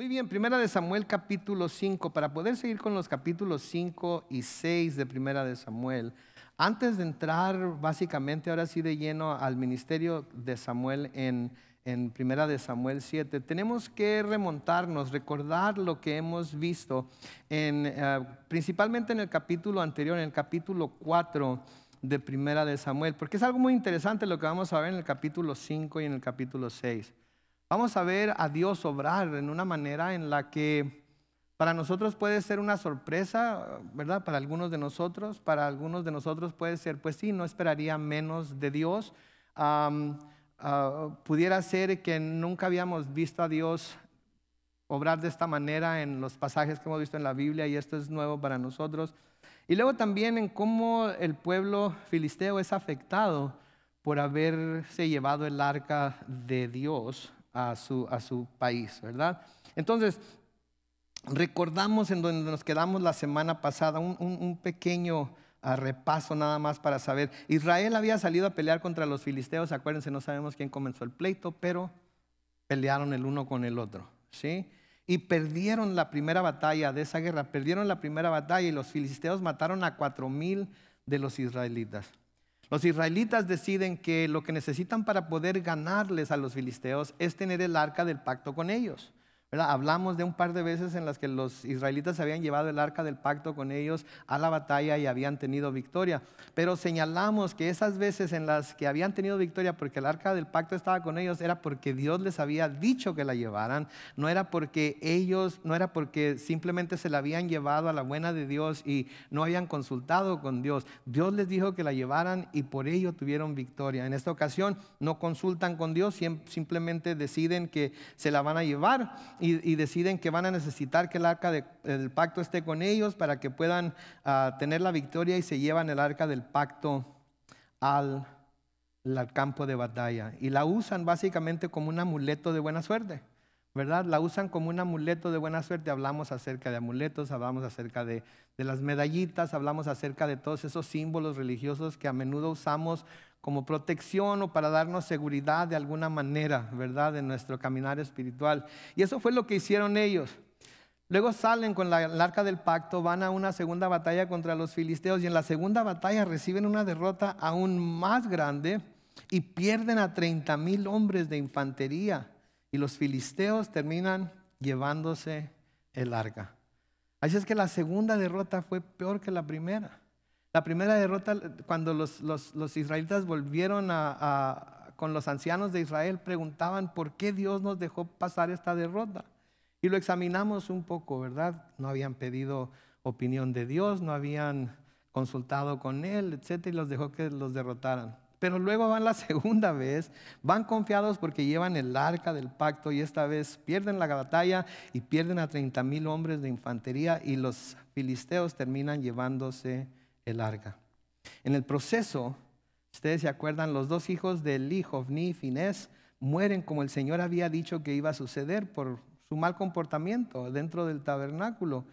Muy bien, Primera de Samuel capítulo 5. Para poder seguir con los capítulos 5 y 6 de Primera de Samuel, antes de entrar básicamente ahora sí de lleno al ministerio de Samuel en, Primera de Samuel 7, tenemos que remontarnos, recordar lo que hemos visto en, eh, principalmente en el capítulo anterior, en el capítulo 4 de Primera de Samuel, porque es algo muy interesante lo que vamos a ver en el capítulo 5 y en el capítulo 6 vamos a ver a Dios obrar en una manera en la que para nosotros puede ser una sorpresa, ¿verdad? Para algunos de nosotros, para algunos de nosotros puede ser, pues sí, no esperaría menos de Dios. Ah, pudiera ser que nunca habíamos visto a Dios obrar de esta manera en los pasajes que hemos visto en la Biblia y esto es nuevo para nosotros. Y luego también en cómo el pueblo filisteo es afectado por haberse llevado el arca de Dios a su, a su país, ¿verdad? Entonces, recordamos en donde nos quedamos la semana pasada, un, pequeño ah, repaso nada más para saber. Israel había salido a pelear contra los filisteos, acuérdense, no sabemos quién comenzó el pleito, pero pelearon el uno con el otro, ¿sí? Y perdieron la primera batalla de esa guerra, perdieron la primera batalla y los filisteos mataron a cuatro mil de los israelitas. Los israelitas deciden que lo que necesitan para poder ganarles a los filisteos es tener el arca del pacto con ellos. Hablamos de un par de veces en las que los israelitas habían llevado el arca del pacto con ellos a la batalla y habían tenido victoria. Pero señalamos que esas veces en las que habían tenido victoria porque el arca del pacto estaba con ellos era porque Dios les había dicho que la llevaran, no era porque ellos, no era porque simplemente se la habían llevado a la buena de Dios y no habían consultado con Dios. Dios les dijo que la llevaran y por ello tuvieron victoria. En esta ocasión no consultan con Dios, simplemente deciden que se la van a llevar y, deciden que van a necesitar que el arca del pacto esté con ellos para que puedan ah, tener la victoria y se llevan el arca del pacto al, campo de batalla. Y la usan básicamente como un amuleto de buena suerte. ¿verdad? La usan como un amuleto de buena suerte. Hablamos acerca de amuletos, hablamos acerca de, las medallitas, hablamos acerca de todos esos símbolos religiosos que a menudo usamos como protección o para darnos seguridad de alguna manera, ¿verdad?, en nuestro caminar espiritual. Y eso fue lo que hicieron ellos. Luego salen con la, el arca del pacto, van a una segunda batalla contra los filisteos y en la segunda batalla reciben una derrota aún más grande y pierden a 30 mil hombres de infantería. Y los filisteos terminan llevándose el arca. Así es que la segunda derrota fue peor que la primera. La primera derrota, cuando los, israelitas volvieron a, con los ancianos de Israel, preguntaban por qué Dios nos dejó pasar esta derrota. Y lo examinamos un poco, ¿verdad? No habían pedido opinión de Dios, no habían consultado con Él, etcétera, y los dejó que los derrotaran. Pero luego van la segunda vez, van confiados porque llevan el arca del pacto y esta vez pierden la batalla y pierden a 30 mil hombres de infantería y los filisteos terminan llevándose el arca. En el proceso, ustedes se acuerdan, los dos hijos de Elí Jovni, y Finés, mueren como el Señor había dicho que iba a suceder por su mal comportamiento dentro del tabernáculo.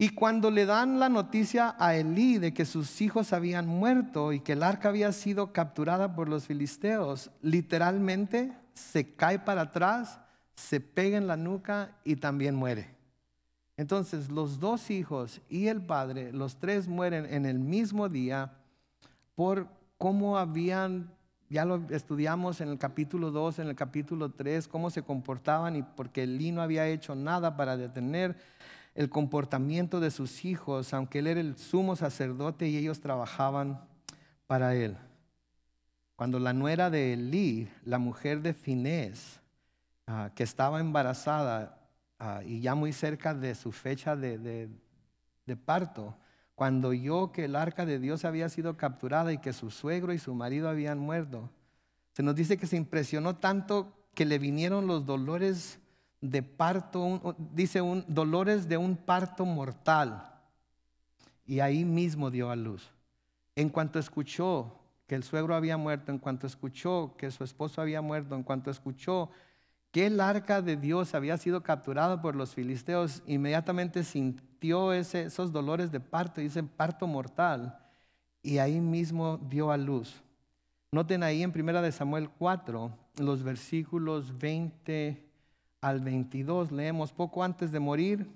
Y cuando le dan la noticia a Elí de que sus hijos habían muerto y que el arca había sido capturada por los filisteos, literalmente se cae para atrás, se pega en la nuca y también muere. Entonces los dos hijos y el padre, los tres mueren en el mismo día por cómo habían, ya lo estudiamos en el capítulo 2, en el capítulo 3, cómo se comportaban y porque Elí no había hecho nada para detener el comportamiento de sus hijos, aunque él era el sumo sacerdote y ellos trabajaban para él. Cuando la nuera de Elí, la mujer de Finés, ah, que estaba embarazada, Ah, y ya muy cerca de su fecha de, parto, cuando oyó que el arca de Dios había sido capturada y que su suegro y su marido habían muerto, se nos dice que se impresionó tanto que le vinieron los dolores de parto, dice dolores de un parto mortal. Y ahí mismo dio a luz. En cuanto escuchó que el suegro había muerto, en cuanto escuchó que su esposo había muerto, en cuanto escuchó que el arca de Dios había sido capturado por los filisteos, inmediatamente sintió esos dolores de parto, dicen parto mortal, y ahí mismo dio a luz. Noten ahí en 1 Samuel 4, los versículos 20 al 22, leemos, poco antes de morir,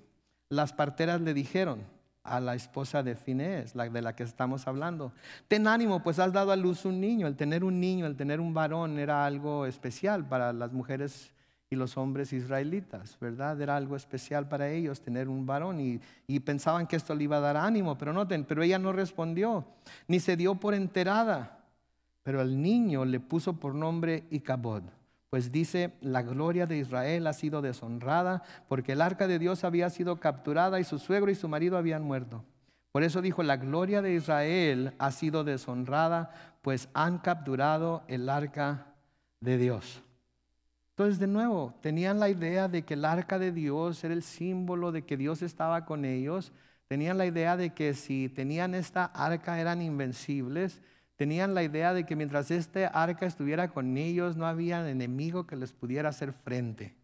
las parteras le dijeron a la esposa de Finés, de la que estamos hablando, ten ánimo, pues has dado a luz un niño. El tener un niño, el tener un varón era algo especial para las mujeres y los hombres israelitas, ¿verdad? Era algo especial para ellos tener un varón y, pensaban que esto le iba a dar ánimo, pero noten, pero ella no respondió, ni se dio por enterada. Pero el niño le puso por nombre Icabod, pues dice, la gloria de Israel ha sido deshonrada, porque el arca de Dios había sido capturada y su suegro y su marido habían muerto. Por eso dijo, la gloria de Israel ha sido deshonrada, pues han capturado el arca de Dios. Entonces, de nuevo, tenían la idea de que el arca de Dios era el símbolo de que Dios estaba con ellos. Tenían la idea de que si tenían esta arca eran invencibles. Tenían la idea de que mientras este arca estuviera con ellos no había enemigo que les pudiera hacer frente.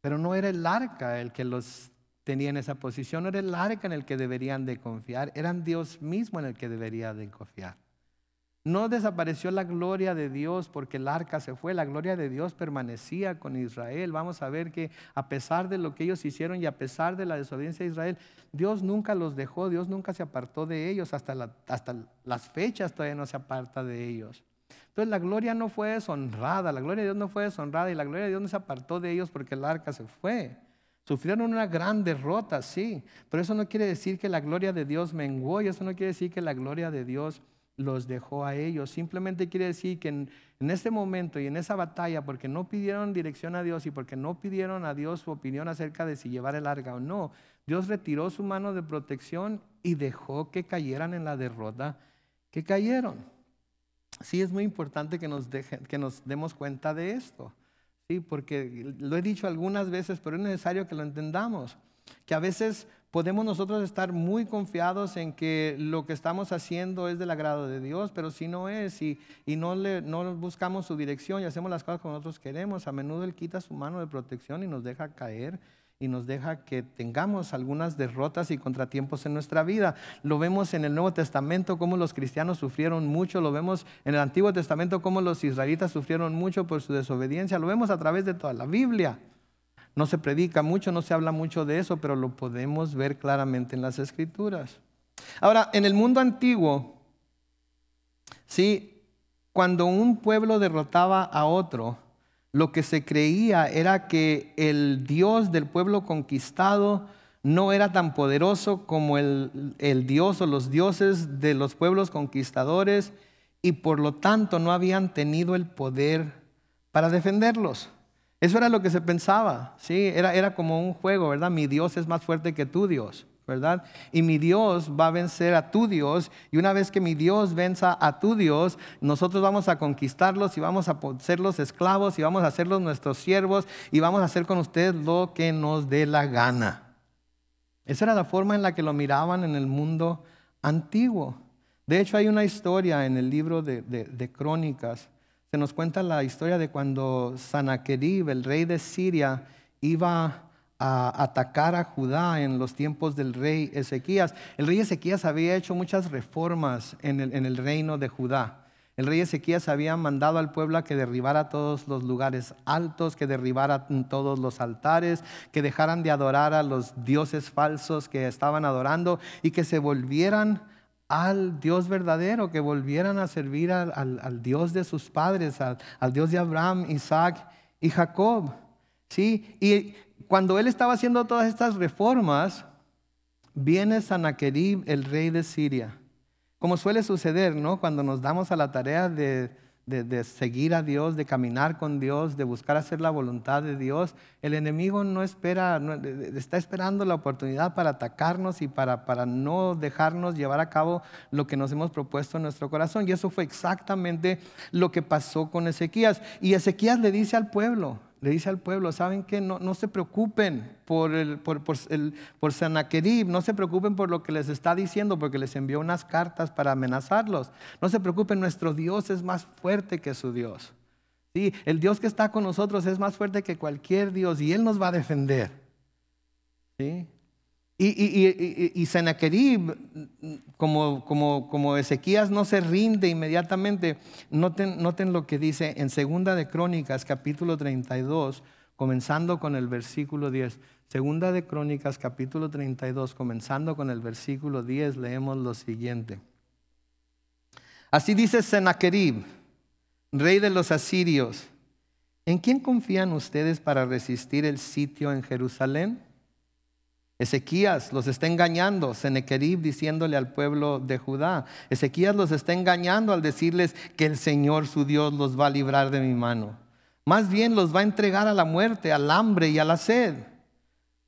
Pero no era el arca el que los tenía en esa posición, no era el arca en el que deberían de confiar, eran Dios mismo en el que deberían de confiar. No desapareció la gloria de Dios porque el arca se fue, la gloria de Dios permanecía con Israel. Vamos a ver que a pesar de lo que ellos hicieron y a pesar de la desobediencia de Israel, Dios nunca los dejó, Dios nunca se apartó de ellos, hasta, hasta las fechas todavía no se aparta de ellos. Entonces la gloria no fue deshonrada, la gloria de Dios no fue deshonrada y la gloria de Dios no se apartó de ellos porque el arca se fue. Sufrieron una gran derrota, sí, pero eso no quiere decir que la gloria de Dios menguó y eso no quiere decir que la gloria de Dios los dejó a ellos. Simplemente quiere decir que en, este momento y en esa batalla, porque no pidieron dirección a Dios y porque no pidieron a Dios su opinión acerca de si llevar el arca o no, Dios retiró su mano de protección y dejó que cayeran en la derrota que cayeron. Sí, es muy importante que nos, que nos demos cuenta de esto. Sí, porque lo he dicho algunas veces, pero es necesario que lo entendamos. Que a veces podemos nosotros estar muy confiados en que lo que estamos haciendo es del agrado de Dios, pero si no es y, no, le, no buscamos su dirección y hacemos las cosas como nosotros queremos, a menudo Él quita su mano de protección y nos deja caer y nos deja que tengamos algunas derrotas y contratiempos en nuestra vida. Lo vemos en el Nuevo Testamento, cómo los cristianos sufrieron mucho, lo vemos en el Antiguo Testamento, cómo los israelitas sufrieron mucho por su desobediencia, lo vemos a través de toda la Biblia. No se predica mucho, no se habla mucho de eso, pero lo podemos ver claramente en las escrituras. Ahora, en el mundo antiguo, sí, cuando un pueblo derrotaba a otro, lo que se creía era que el Dios del pueblo conquistado no era tan poderoso como el, el Dios o los dioses de los pueblos conquistadores y por lo tanto no habían tenido el poder para defenderlos. Eso era lo que se pensaba, ¿sí? Era, era como un juego, ¿verdad? Mi Dios es más fuerte que tu Dios, ¿verdad? Y mi Dios va a vencer a tu Dios. Y una vez que mi Dios venza a tu Dios, nosotros vamos a conquistarlos y vamos a los esclavos y vamos a hacerlos nuestros siervos y vamos a hacer con ustedes lo que nos dé la gana. Esa era la forma en la que lo miraban en el mundo antiguo. De hecho, hay una historia en el libro de, de, de Crónicas se nos cuenta la historia de cuando Sanaquerib, el rey de Siria, iba a atacar a Judá en los tiempos del rey Ezequías. El rey Ezequías había hecho muchas reformas en el, en el reino de Judá. El rey Ezequías había mandado al pueblo a que derribara todos los lugares altos, que derribara todos los altares, que dejaran de adorar a los dioses falsos que estaban adorando y que se volvieran al Dios verdadero, que volvieran a servir al, Dios de sus padres, al, Dios de Abraham, Isaac y Jacob. ¿Sí? Y cuando él estaba haciendo todas estas reformas, viene Sanaquerib, el rey de Siria. Como suele suceder, ¿no? Cuando nos damos a la tarea de de, seguir a Dios, de caminar con Dios, de buscar hacer la voluntad de Dios. El enemigo no espera, está esperando la oportunidad para atacarnos y para, para no dejarnos llevar a cabo lo que nos hemos propuesto en nuestro corazón. Y eso fue exactamente lo que pasó con Ezequías. Y Ezequías le dice al pueblo, le dice al pueblo, ¿saben qué? No, se preocupen por, el, por, Sanaquerib, no se preocupen por lo que les está diciendo, porque les envió unas cartas para amenazarlos. No se preocupen, nuestro Dios es más fuerte que su Dios. Sí, el Dios que está con nosotros es más fuerte que cualquier Dios y Él nos va a defender. ¿Sí? Y, y, Sennacherib, como, como, como, Ezequías no se rinde inmediatamente, noten, noten lo que dice en Segunda de Crónicas, capítulo 32, comenzando con el versículo 10. Segunda de Crónicas, capítulo 32, comenzando con el versículo 10, leemos lo siguiente. Así dice Sennacherib, rey de los asirios, ¿en quién confían ustedes para resistir el sitio en Jerusalén? Ezequías los está engañando, Senequerib diciéndole al pueblo de Judá. Ezequías los está engañando al decirles que el Señor su Dios los va a librar de mi mano. Más bien los va a entregar a la muerte, al hambre y a la sed.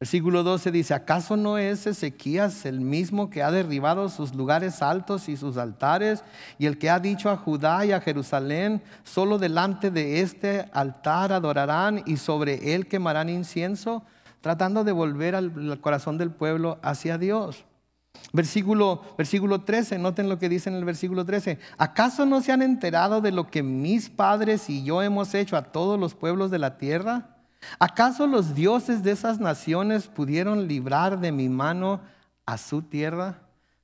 Versículo 12 dice, ¿acaso no es Ezequías el mismo que ha derribado sus lugares altos y sus altares y el que ha dicho a Judá y a Jerusalén, solo delante de este altar adorarán y sobre él quemarán incienso? tratando de volver al corazón del pueblo hacia Dios. Versículo, versículo 13, noten lo que dice en el versículo 13. ¿Acaso no se han enterado de lo que mis padres y yo hemos hecho a todos los pueblos de la tierra? ¿Acaso los dioses de esas naciones pudieron librar de mi mano a su tierra?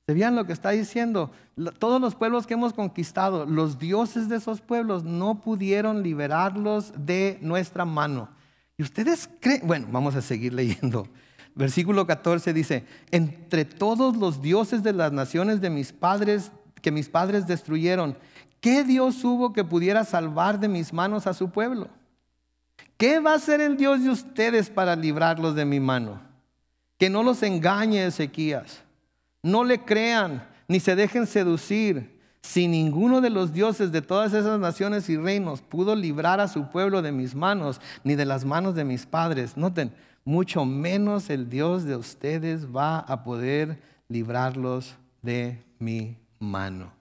¿Se vean lo que está diciendo? Todos los pueblos que hemos conquistado, los dioses de esos pueblos no pudieron liberarlos de nuestra mano. Y ustedes creen, bueno, vamos a seguir leyendo. Versículo 14 dice, entre todos los dioses de las naciones de mis padres, que mis padres destruyeron, ¿qué Dios hubo que pudiera salvar de mis manos a su pueblo? ¿Qué va a ser el Dios de ustedes para librarlos de mi mano? Que no los engañe Ezequías, no le crean, ni se dejen seducir, si ninguno de los dioses de todas esas naciones y reinos pudo librar a su pueblo de mis manos, ni de las manos de mis padres, noten, mucho menos el Dios de ustedes va a poder librarlos de mi mano.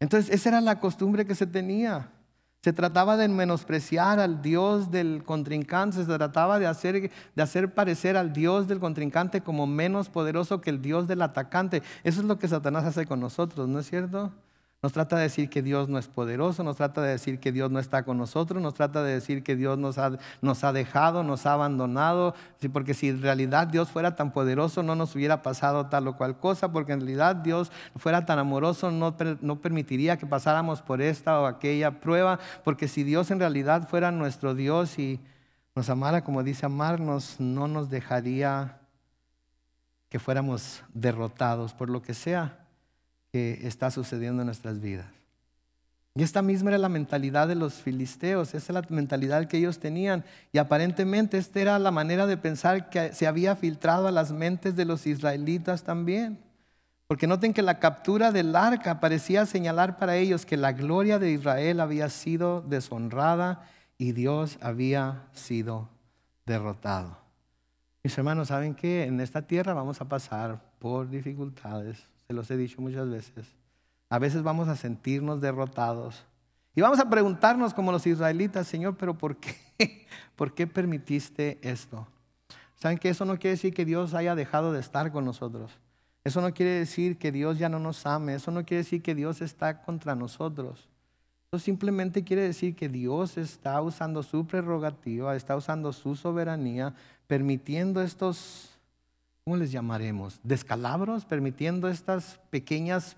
Entonces, esa era la costumbre que se tenía. Se trataba de menospreciar al Dios del contrincante, se trataba de hacer, de hacer parecer al Dios del contrincante como menos poderoso que el Dios del atacante. Eso es lo que Satanás hace con nosotros, ¿no es cierto? Nos trata de decir que Dios no es poderoso, nos trata de decir que Dios no está con nosotros, nos trata de decir que Dios nos ha, nos ha dejado, nos ha abandonado, porque si en realidad Dios fuera tan poderoso no nos hubiera pasado tal o cual cosa, porque en realidad Dios fuera tan amoroso no, no permitiría que pasáramos por esta o aquella prueba, porque si Dios en realidad fuera nuestro Dios y nos amara como dice amarnos, no nos dejaría que fuéramos derrotados por lo que sea está sucediendo en nuestras vidas. Y esta misma era la mentalidad de los filisteos, esa es la mentalidad que ellos tenían. Y aparentemente esta era la manera de pensar que se había filtrado a las mentes de los israelitas también. Porque noten que la captura del arca parecía señalar para ellos que la gloria de Israel había sido deshonrada y Dios había sido derrotado. Mis hermanos, ¿saben que En esta tierra vamos a pasar por dificultades, se los he dicho muchas veces. A veces vamos a sentirnos derrotados y vamos a preguntarnos como los israelitas, Señor, pero ¿por qué? ¿Por qué permitiste esto? ¿Saben que eso no quiere decir que Dios haya dejado de estar con nosotros? Eso no quiere decir que Dios ya no nos ame, eso no quiere decir que Dios está contra nosotros. Eso simplemente quiere decir que Dios está usando su prerrogativa, está usando su soberanía, permitiendo estos ¿cómo les llamaremos? Descalabros, permitiendo estas pequeñas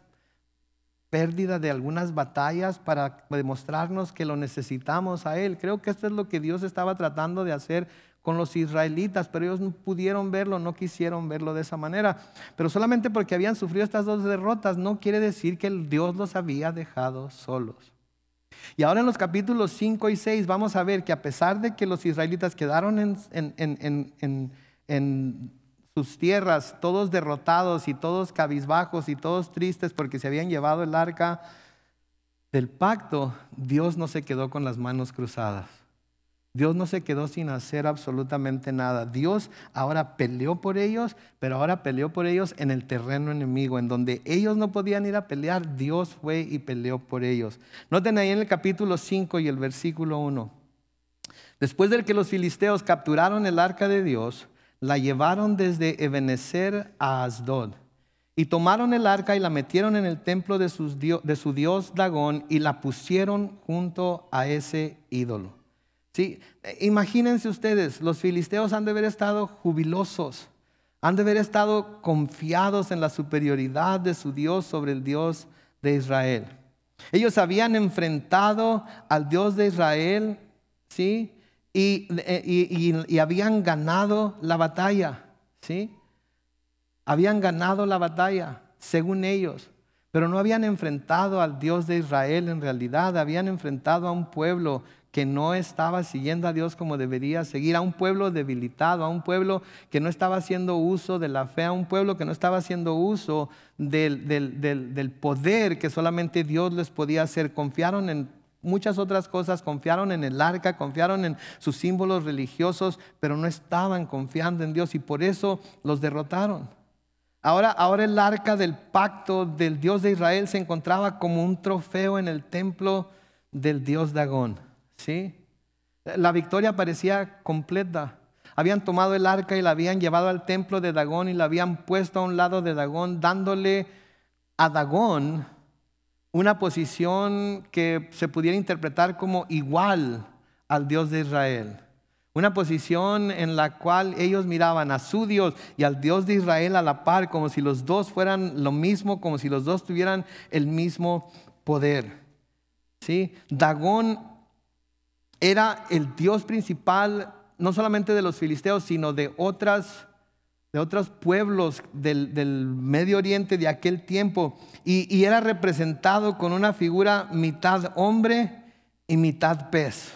pérdidas de algunas batallas para demostrarnos que lo necesitamos a Él. Creo que esto es lo que Dios estaba tratando de hacer con los israelitas, pero ellos no pudieron verlo, no quisieron verlo de esa manera. Pero solamente porque habían sufrido estas dos derrotas no quiere decir que Dios los había dejado solos. Y ahora en los capítulos 5 y 6 vamos a ver que a pesar de que los israelitas quedaron en, en sus tierras, todos derrotados y todos cabizbajos y todos tristes porque se habían llevado el arca del pacto, Dios no se quedó con las manos cruzadas. Dios no se quedó sin hacer absolutamente nada. Dios ahora peleó por ellos, pero ahora peleó por ellos en el terreno enemigo, en donde ellos no podían ir a pelear, Dios fue y peleó por ellos. Noten ahí en el capítulo 5 y el versículo 1. Después del que los filisteos capturaron el arca de Dios, la llevaron desde Ebenezer a Asdod. Y tomaron el arca y la metieron en el templo de, de su dios Dagón y la pusieron junto a ese ídolo. ¿Sí? Imagínense ustedes, los filisteos han de haber estado jubilosos, han de haber estado confiados en la superioridad de su Dios sobre el Dios de Israel. Ellos habían enfrentado al Dios de Israel, ¿sí? Eh, y, habían ganado la batalla, ¿sí? Habían ganado la batalla, según ellos, pero no habían enfrentado al Dios de Israel en realidad, habían enfrentado a un pueblo que no estaba siguiendo a Dios como debería seguir, a un pueblo debilitado, a un pueblo que no estaba haciendo uso de la fe, a un pueblo que no estaba haciendo uso del poder que solamente Dios les podía hacer. Confiaron en muchas otras cosas, confiaron en el arca, confiaron en sus símbolos religiosos, pero no estaban confiando en Dios y por eso los derrotaron. Ahora, ahora el arca del pacto del Dios de Israel se encontraba como un trofeo en el templo del Dios Dagón. ¿sí? La victoria parecía completa. Habían tomado el arca y la habían llevado al templo de Dagón y la habían puesto a un lado de Dagón, dándole a Dagón una posición que se pudiera interpretar como igual al Dios de Israel. Una posición en la cual ellos miraban a su Dios y al Dios de Israel a la par, como si los dos fueran lo mismo, como si los dos tuvieran el mismo poder. ¿Sí? Dagón era el Dios principal no solamente de los filisteos, sino de otras de otros pueblos del, Medio Oriente de aquel tiempo y, era representado con una figura mitad hombre y mitad pez.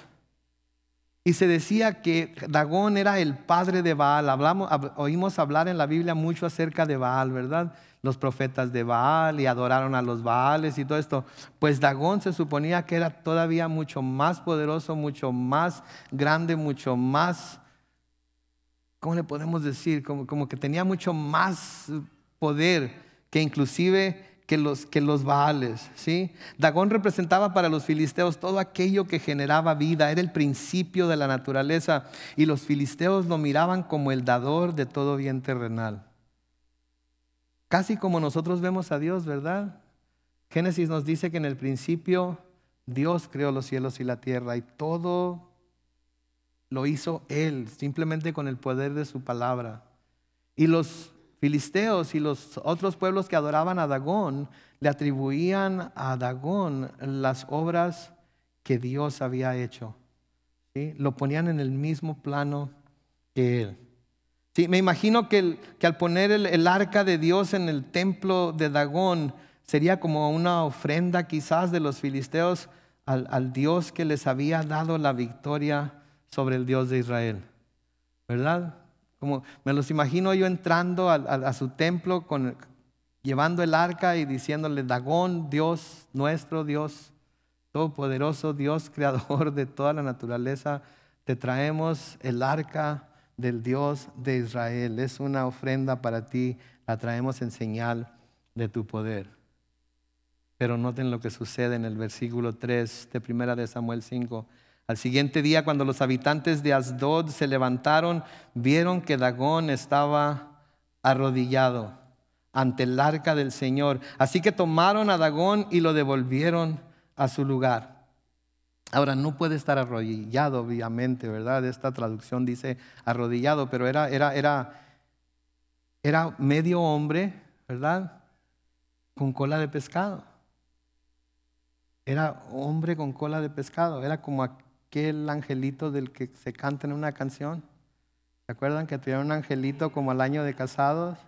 Y se decía que Dagón era el padre de Baal. Hablamos, oímos hablar en la Biblia mucho acerca de Baal, ¿verdad? Los profetas de Baal y adoraron a los Baales y todo esto. Pues Dagón se suponía que era todavía mucho más poderoso, mucho más grande, mucho más ¿cómo le podemos decir? Como, que tenía mucho más poder que inclusive que los, que los Baales. ¿sí? Dagón representaba para los filisteos todo aquello que generaba vida, era el principio de la naturaleza y los filisteos lo miraban como el dador de todo bien terrenal. Casi como nosotros vemos a Dios, ¿verdad? Génesis nos dice que en el principio Dios creó los cielos y la tierra y todo lo hizo él, simplemente con el poder de su palabra. Y los filisteos y los otros pueblos que adoraban a Dagón le atribuían a Dagón las obras que Dios había hecho. Lo ponían en el mismo plano que él. Sí, me imagino que, al poner el, arca de Dios en el templo de Dagón sería como una ofrenda quizás de los filisteos al, al Dios que les había dado la victoria sobre el Dios de Israel. ¿Verdad? Como me los imagino yo entrando a, a, su templo con, llevando el arca y diciéndole, Dagón, Dios, nuestro Dios, todopoderoso Dios, creador de toda la naturaleza, te traemos el arca del Dios de Israel. Es una ofrenda para ti, la traemos en señal de tu poder. Pero noten lo que sucede en el versículo 3 de 1 de Samuel 5. Al siguiente día, cuando los habitantes de Asdod se levantaron, vieron que Dagón estaba arrodillado ante el arca del Señor. Así que tomaron a Dagón y lo devolvieron a su lugar. Ahora, no puede estar arrodillado, obviamente, ¿verdad? Esta traducción dice arrodillado, pero era, era, era, era medio hombre, ¿verdad? Con cola de pescado. Era hombre con cola de pescado. Era como, el angelito del que se canta en una canción. ¿Se acuerdan que tuvieron un angelito como al año de casados?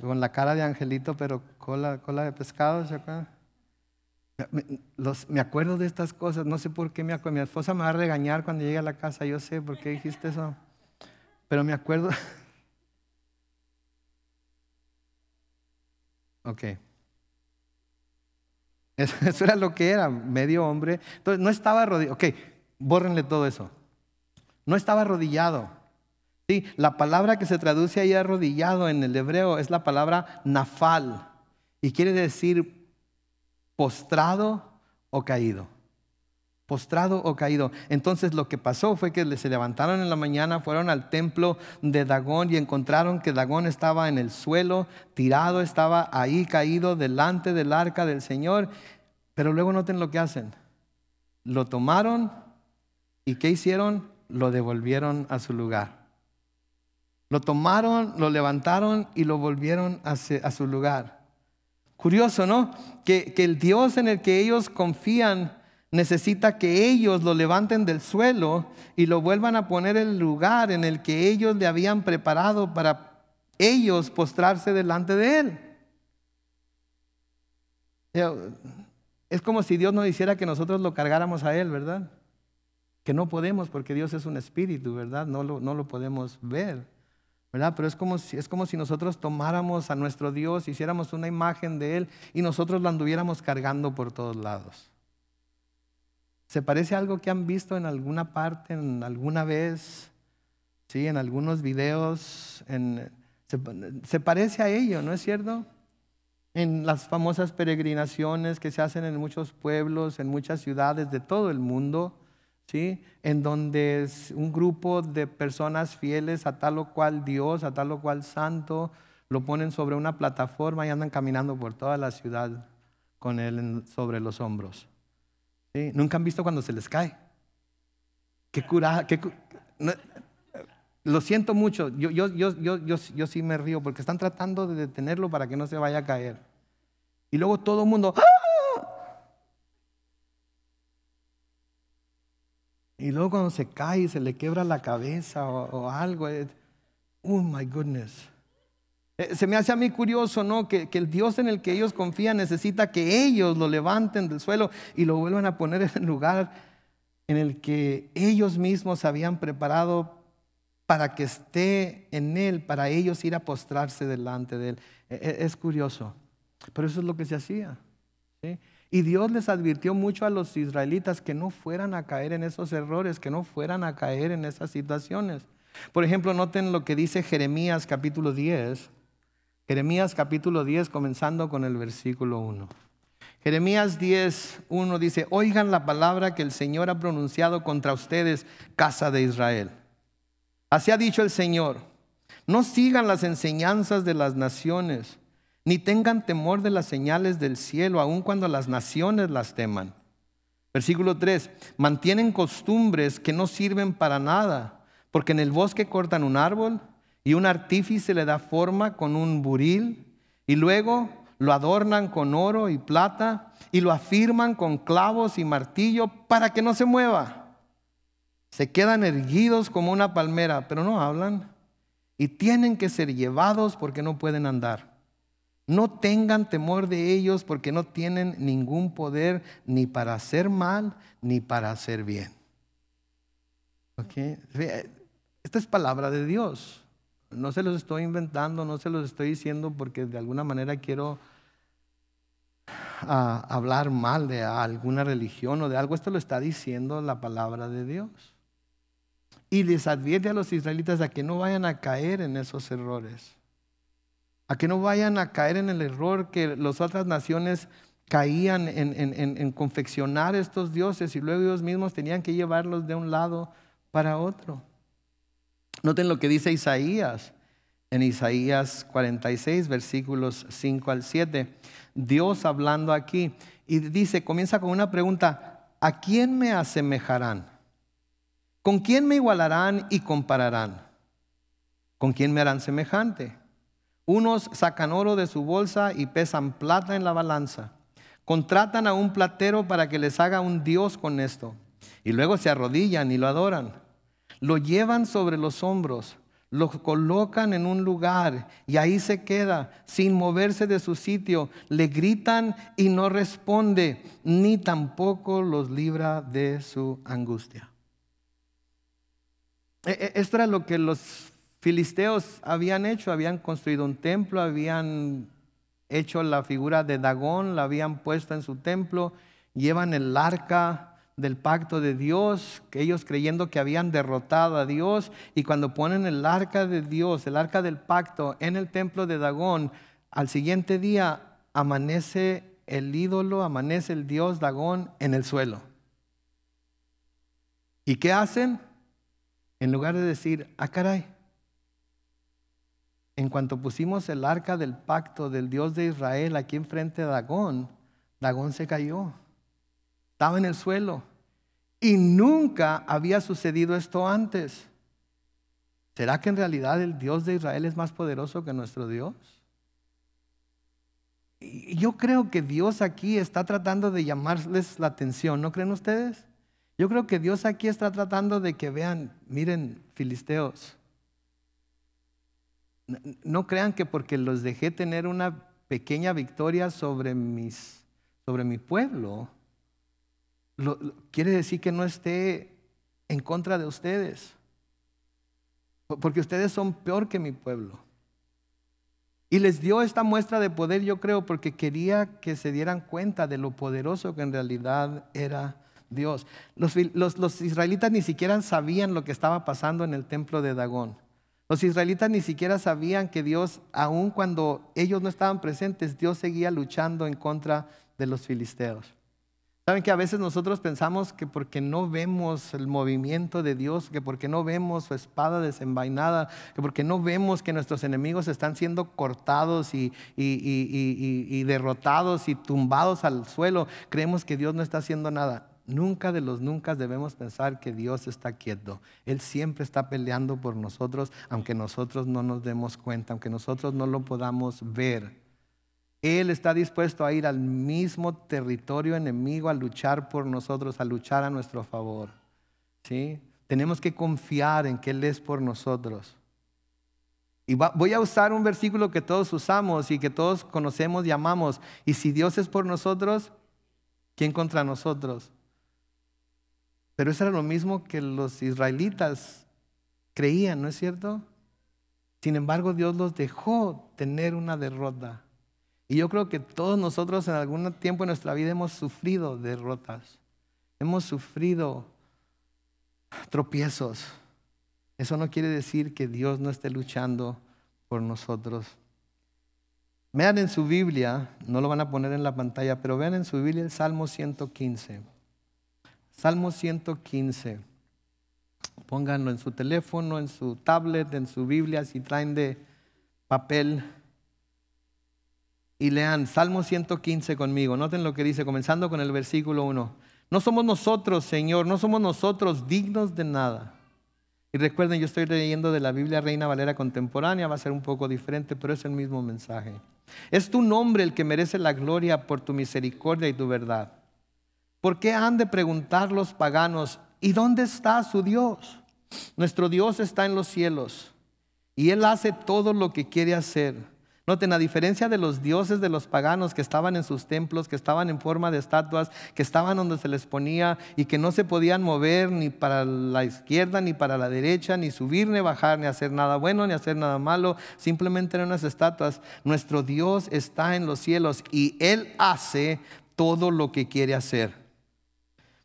Con la cara de angelito, pero cola, cola de pescado, ¿se acuerdan? me acuerdo de estas cosas, no sé por qué me Mi esposa me va a regañar cuando llegue a la casa, yo sé por qué dijiste eso. Pero me acuerdo. ok. Eso, era lo que era, medio hombre. Entonces, no estaba arrodillado. Ok, bórrenle todo eso. No estaba arrodillado. ¿Sí? La palabra que se traduce ahí arrodillado en el hebreo es la palabra nafal y quiere decir postrado o caído postrado o caído. Entonces lo que pasó fue que se levantaron en la mañana, fueron al templo de Dagón y encontraron que Dagón estaba en el suelo, tirado, estaba ahí caído delante del arca del Señor. Pero luego noten lo que hacen. Lo tomaron y ¿qué hicieron? Lo devolvieron a su lugar. Lo tomaron, lo levantaron y lo volvieron a, su lugar. Curioso, ¿no? Que, que el Dios en el que ellos confían necesita que ellos lo levanten del suelo y lo vuelvan a poner en el lugar en el que ellos le habían preparado para ellos postrarse delante de él. Es como si Dios no hiciera que nosotros lo cargáramos a él, ¿verdad? Que no podemos porque Dios es un espíritu, ¿verdad? No lo, no lo podemos ver. ¿verdad? Pero es como, si, es como si nosotros tomáramos a nuestro Dios, hiciéramos una imagen de Él y nosotros lo anduviéramos cargando por todos lados. ¿Se parece a algo que han visto en alguna parte, en alguna vez? ¿Sí? En algunos videos. se, parece a ello, ¿no es cierto? En las famosas peregrinaciones que se hacen en muchos pueblos, en muchas ciudades de todo el mundo. ¿Sí? En donde un grupo de personas fieles a tal o cual Dios, a tal o cual santo, lo ponen sobre una plataforma y andan caminando por toda la ciudad con él sobre los hombros. Nunca han visto cuando se les cae. Qué cura, lo siento mucho, yo, sí me río porque están tratando de detenerlo para que no se vaya a caer. Y luego todo el mundo... ¡ah! Y luego cuando se cae y se le quebra la cabeza o, algo, oh my goodness. Eh, se me hace a mí curioso, ¿no? Que, el Dios en el que ellos confían necesita que ellos lo levanten del suelo y lo vuelvan a poner en el lugar en el que ellos mismos habían preparado para que esté en él, para ellos ir a postrarse delante de él. E, e, es curioso, pero eso es lo que se hacía. Y Dios les advirtió mucho a los israelitas que no fueran a caer en esos errores, que no fueran a caer en esas situaciones. Por ejemplo, noten lo que dice Jeremías capítulo 10, Jeremías capítulo 10, comenzando con el versículo 1. Jeremías 10, 1 dice, oigan la palabra que el Señor ha pronunciado contra ustedes, casa de Israel. Así ha dicho el Señor, no sigan las enseñanzas de las naciones, ni tengan temor de las señales del cielo, aun cuando las naciones las teman. Versículo 3, mantienen costumbres que no sirven para nada, porque en el bosque cortan un árbol y un artífice le da forma con un buril y luego lo adornan con oro y plata y lo afirman con clavos y martillo para que no se mueva. Se quedan erguidos como una palmera, pero no hablan y tienen que ser llevados porque no pueden andar. No tengan temor de ellos porque no tienen ningún poder ni para hacer mal ni para hacer bien. Esta es palabra de Dios. No se los estoy inventando, no se los estoy diciendo porque de alguna manera quiero ah, hablar mal de alguna religión o de algo. Esto lo está diciendo la palabra de Dios. Y les advierte a los israelitas a que no vayan a caer en esos errores. A que no vayan a caer en el error que las otras naciones caían en confeccionar estos dioses y luego ellos mismos tenían que llevarlos de un lado para otro. Noten lo que dice Isaías en Isaías 46, versículos 5 al 7. Dios hablando aquí y dice, comienza con una pregunta, ¿a quién me asemejarán? ¿Con quién me igualarán y compararán? ¿Con quién me harán semejante? Unos sacan oro de su bolsa y pesan plata en la balanza. Contratan a un platero para que les haga un dios con esto. Y luego se arrodillan y lo adoran. Lo llevan sobre los hombros, lo colocan en un lugar y ahí se queda sin moverse de su sitio. Le gritan y no responde, ni tampoco los libra de su angustia. E, e, esto era lo que los filisteos habían hecho, habían construido un templo, habían hecho la figura de Dagón, la habían puesto en su templo, llevan el arca, del pacto de Dios, que ellos creyendo que habían derrotado a Dios, y cuando ponen el arca de Dios, el arca del pacto, en el templo de Dagón, al siguiente día amanece el ídolo, amanece el dios Dagón en el suelo. ¿Y qué hacen? En lugar de decir, ah, caray, en cuanto pusimos el arca del pacto del Dios de Israel aquí enfrente de Dagón, Dagón se cayó. Estaba en el suelo. Y nunca había sucedido esto antes. ¿Será que en realidad el Dios de Israel es más poderoso que nuestro Dios? yo creo que Dios aquí está tratando de llamarles la atención, ¿no creen ustedes? Yo creo que Dios aquí está tratando de que vean, miren, filisteos, no crean que porque los dejé tener una pequeña victoria sobre, mis, sobre mi pueblo, quiere decir que no esté en contra de ustedes. Porque ustedes son peor que mi pueblo. Y les dio esta muestra de poder, yo creo, porque quería que se dieran cuenta de lo poderoso que en realidad era Dios. Los, los, israelitas ni siquiera sabían lo que estaba pasando en el templo de Dagón. Los israelitas ni siquiera sabían que Dios, aun cuando ellos no estaban presentes, Dios seguía luchando en contra de los filisteos. Saben que a veces nosotros pensamos que porque no vemos el movimiento de Dios, que porque no vemos su espada desenvainada, que porque no vemos que nuestros enemigos están siendo cortados y, y derrotados y tumbados al suelo, creemos que Dios no está haciendo nada. Nunca de los nunca debemos pensar que Dios está quieto. Él siempre está peleando por nosotros, aunque nosotros no nos demos cuenta, aunque nosotros no lo podamos ver. Él está dispuesto a ir al mismo territorio enemigo a luchar por nosotros, a luchar a nuestro favor. ¿Sí? Tenemos que confiar en que Él es por nosotros. Y voy a usar un versículo que todos usamos y que todos conocemos y amamos. Y si Dios es por nosotros, ¿quién contra nosotros? Pero eso era lo mismo que los israelitas creían, ¿no es cierto? Sin embargo, Dios los dejó tener una derrota. Y yo creo que todos nosotros en algún tiempo de nuestra vida hemos sufrido derrotas, hemos sufrido tropiezos. Eso no quiere decir que Dios no esté luchando por nosotros. Vean en su Biblia, no lo van a poner en la pantalla, pero vean en su Biblia el Salmo 115. Salmo 115. Pónganlo en su teléfono, en su tablet, en su Biblia, si traen de papel y lean Salmo 115 conmigo. Noten lo que dice, comenzando con el versículo 1. No somos nosotros, Señor, no somos nosotros dignos de nada. Y recuerden, yo estoy leyendo de la Biblia Reina Valera contemporánea, va a ser un poco diferente, pero es el mismo mensaje. Es tu nombre el que merece la gloria por tu misericordia y tu verdad. ¿Por qué han de preguntar los paganos, ¿y dónde está su Dios? Nuestro Dios está en los cielos y Él hace todo lo que quiere hacer. Noten, a diferencia de los dioses de los paganos que estaban en sus templos, que estaban en forma de estatuas, que estaban donde se les ponía y que no se podían mover ni para la izquierda ni para la derecha, ni subir ni bajar, ni hacer nada bueno ni hacer nada malo, simplemente eran unas estatuas. Nuestro Dios está en los cielos y Él hace todo lo que quiere hacer.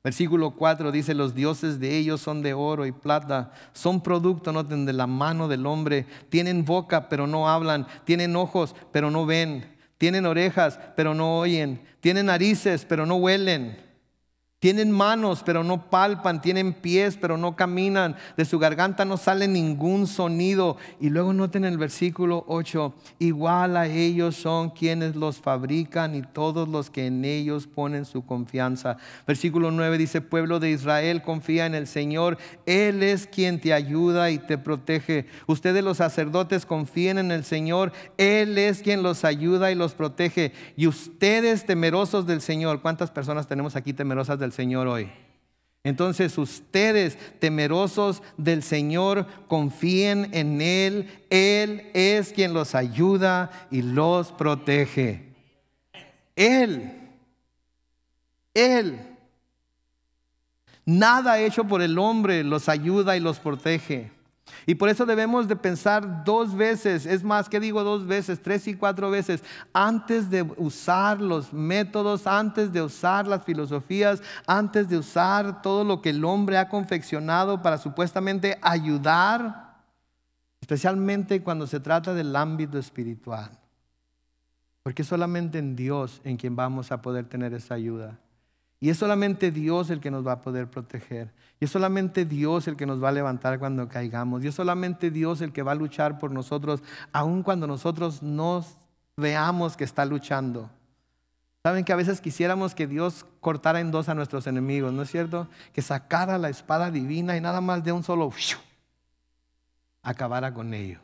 Versículo 4 dice, los dioses de ellos son de oro y plata, son producto no de la mano del hombre, tienen boca pero no hablan, tienen ojos pero no ven, tienen orejas pero no oyen, tienen narices pero no huelen tienen manos, pero no palpan, tienen pies, pero no caminan, de su garganta no sale ningún sonido. Y luego noten el versículo 8, igual a ellos son quienes los fabrican y todos los que en ellos ponen su confianza. Versículo 9 dice, pueblo de Israel, confía en el Señor, Él es quien te ayuda y te protege. Ustedes los sacerdotes confíen en el Señor, Él es quien los ayuda y los protege. Y ustedes temerosos del Señor, ¿cuántas personas tenemos aquí temerosas del el Señor hoy. Entonces ustedes, temerosos del Señor, confíen en Él. Él es quien los ayuda y los protege. Él, Él. Nada hecho por el hombre los ayuda y los protege. Y por eso debemos de pensar dos veces, es más, que digo dos veces? Tres y cuatro veces, antes de usar los métodos, antes de usar las filosofías, antes de usar todo lo que el hombre ha confeccionado para supuestamente ayudar, especialmente cuando se trata del ámbito espiritual. Porque solamente en Dios en quien vamos a poder tener esa ayuda. Y es solamente Dios el que nos va a poder proteger. Y es solamente Dios el que nos va a levantar cuando caigamos. Y es solamente Dios el que va a luchar por nosotros, aun cuando nosotros no veamos que está luchando. Saben que a veces quisiéramos que Dios cortara en dos a nuestros enemigos, ¿no es cierto? Que sacara la espada divina y nada más de un solo acabara con ellos.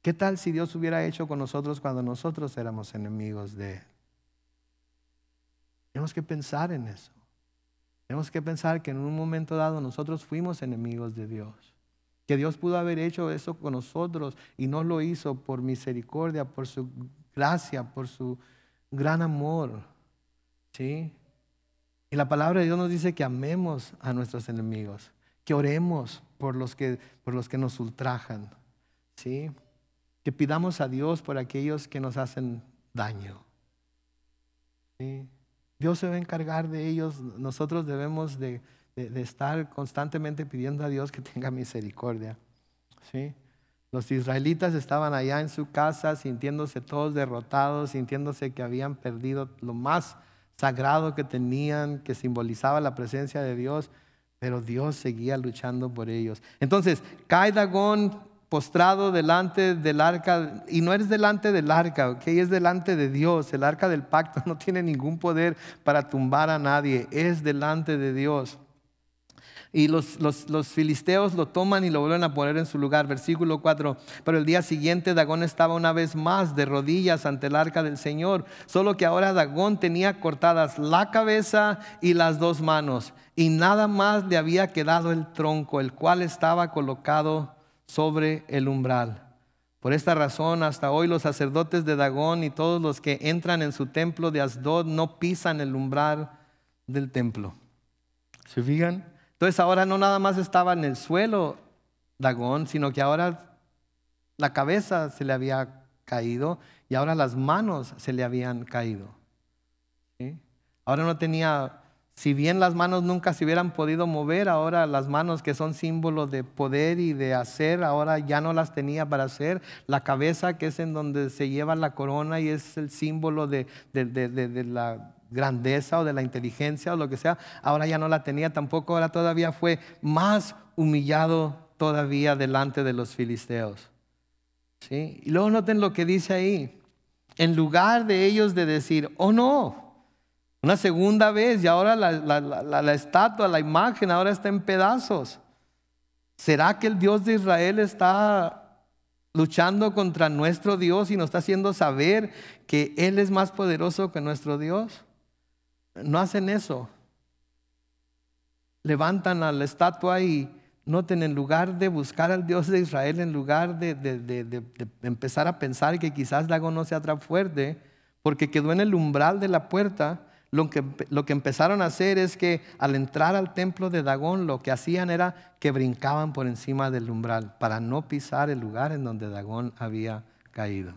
¿Qué tal si Dios hubiera hecho con nosotros cuando nosotros éramos enemigos de Él? Tenemos que pensar en eso. Tenemos que pensar que en un momento dado nosotros fuimos enemigos de Dios. Que Dios pudo haber hecho eso con nosotros y no lo hizo por misericordia, por su gracia, por su gran amor. ¿Sí? Y la palabra de Dios nos dice que amemos a nuestros enemigos, que oremos por los que, por los que nos ultrajan. ¿Sí? Que pidamos a Dios por aquellos que nos hacen daño. ¿Sí? Dios se va a encargar de ellos. Nosotros debemos de, estar constantemente pidiendo a Dios que tenga misericordia. ¿sí? Los israelitas estaban allá en su casa sintiéndose todos derrotados, sintiéndose que habían perdido lo más sagrado que tenían, que simbolizaba la presencia de Dios, pero Dios seguía luchando por ellos. Entonces, cae postrado delante del arca, y no es delante del arca, ok, es delante de Dios, el arca del pacto no tiene ningún poder para tumbar a nadie, es delante de Dios. Y los, los, filisteos lo toman y lo vuelven a poner en su lugar. Versículo 4. Pero el día siguiente Dagón estaba una vez más de rodillas ante el arca del Señor. Solo que ahora Dagón tenía cortadas la cabeza y las dos manos. Y nada más le había quedado el tronco, el cual estaba colocado sobre el umbral. Por esta razón, hasta hoy los sacerdotes de Dagón y todos los que entran en su templo de Asdod no pisan el umbral del templo. ¿Se fijan? Entonces ahora no nada más estaba en el suelo Dagón, sino que ahora la cabeza se le había caído y ahora las manos se le habían caído. Ahora no tenía si bien las manos nunca se hubieran podido mover, ahora las manos que son símbolo de poder y de hacer, ahora ya no las tenía para hacer. La cabeza que es en donde se lleva la corona y es el símbolo de, la grandeza o de la inteligencia o lo que sea, ahora ya no la tenía tampoco, ahora todavía fue más humillado todavía delante de los filisteos. ¿Sí? Y luego noten lo que dice ahí. En lugar de ellos de decir, oh no, una segunda vez y ahora la, estatua, la imagen, ahora está en pedazos. ¿Será que el Dios de Israel está luchando contra nuestro Dios y nos está haciendo saber que Él es más poderoso que nuestro Dios? No hacen eso. Levantan a la estatua y noten, en lugar de buscar al Dios de Israel, en lugar de, empezar a pensar que quizás la no sea tan fuerte, porque quedó en el umbral de la puerta, lo que, empezaron a hacer es que al entrar al templo de Dagón lo que hacían era que brincaban por encima del umbral para no pisar el lugar en donde Dagón había caído.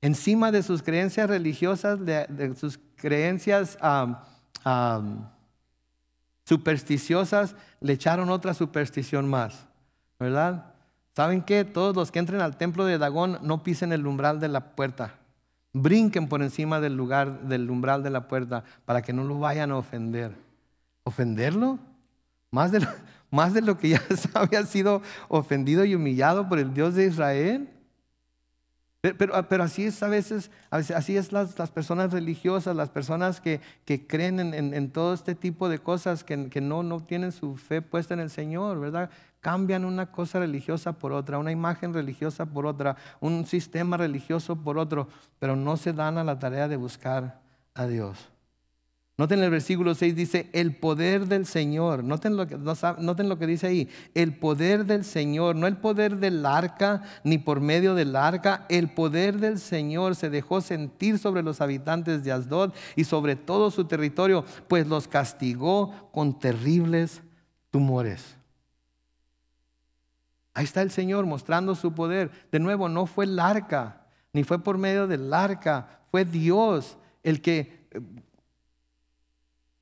Encima de sus creencias religiosas, de, sus creencias supersticiosas, le echaron otra superstición más, ¿verdad? ¿Saben qué? Todos los que entren al templo de Dagón no pisen el umbral de la puerta. Brinquen por encima del lugar, del umbral de la puerta, para que no lo vayan a ofender. ¿Ofenderlo? Más de lo, más de lo que ya había sido ofendido y humillado por el Dios de Israel. Ah, pero, así es a veces, así es las, personas religiosas, las personas que, que creen en, todo este tipo de cosas, que, no, no, tienen su fe puesta en el Señor, ¿verdad? Cambian una cosa religiosa por otra, una imagen religiosa por otra, un sistema religioso por otro, pero no se dan a la tarea de buscar a Dios. Noten el versículo 6, dice, el poder del Señor. Noten lo, que, noten lo que dice ahí, el poder del Señor, no el poder del arca, ni por medio del arca, el poder del Señor se dejó sentir sobre los habitantes de Asdod y sobre todo su territorio, pues los castigó con terribles tumores. Ahí está el Señor mostrando su poder. De nuevo, no fue el arca, ni fue por medio del arca, fue Dios el que eh,